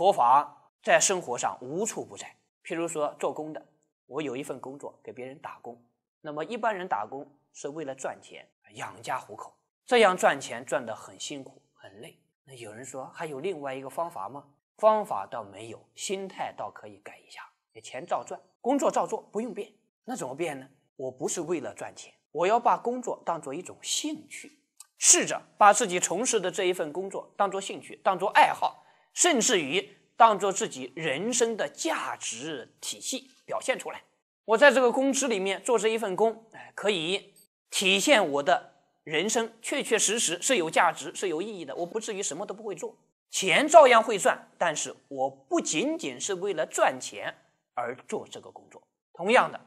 佛法在生活上无处不在。譬如说，做工的，我有一份工作给别人打工。那么一般人打工是为了赚钱，养家糊口。这样赚钱赚得很辛苦，很累。那有人说，还有另外一个方法吗？方法倒没有，心态倒可以改一下。钱照赚，工作照做，不用变。那怎么变呢？我不是为了赚钱，我要把工作当做一种兴趣，试着把自己从事的这一份工作当做兴趣，当做爱好。甚至于当做自己人生的价值体系表现出来。我在这个公司里面做这一份工，哎，可以体现我的人生确确实实是有价值、是有意义的。我不至于什么都不会做，钱照样会赚。但是我不仅仅是为了赚钱而做这个工作。同样的，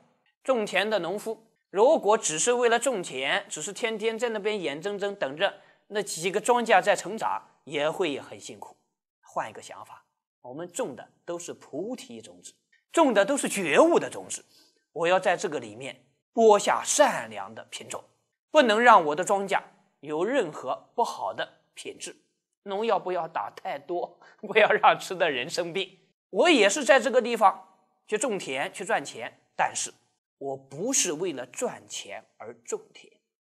种田的农夫如果只是为了种田，只是天天在那边眼睁睁等着那几个庄稼在成长，也会很辛苦。换一个想法，我们种的都是菩提种子，种的都是觉悟的种子。我要在这个里面播下善良的品种，不能让我的庄稼有任何不好的品质。农药不要打太多，不要让吃的人生病。我也是在这个地方去种田去赚钱，但是我不是为了赚钱而种田，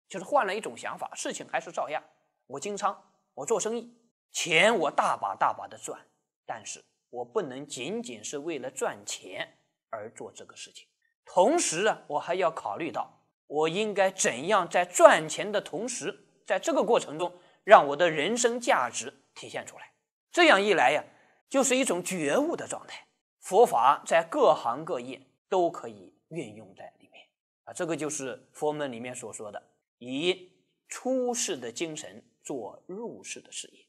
就是换了一种想法，事情还是照样。我经商，我做生意。钱我大把大把的赚，但是我不能仅仅是为了赚钱而做这个事情。同时啊，我还要考虑到我应该怎样在赚钱的同时，在这个过程中让我的人生价值体现出来。这样一来呀，就是一种觉悟的状态。佛法在各行各业都可以运用在里面啊，这个就是佛门里面所说的以出世的精神做入世的事业。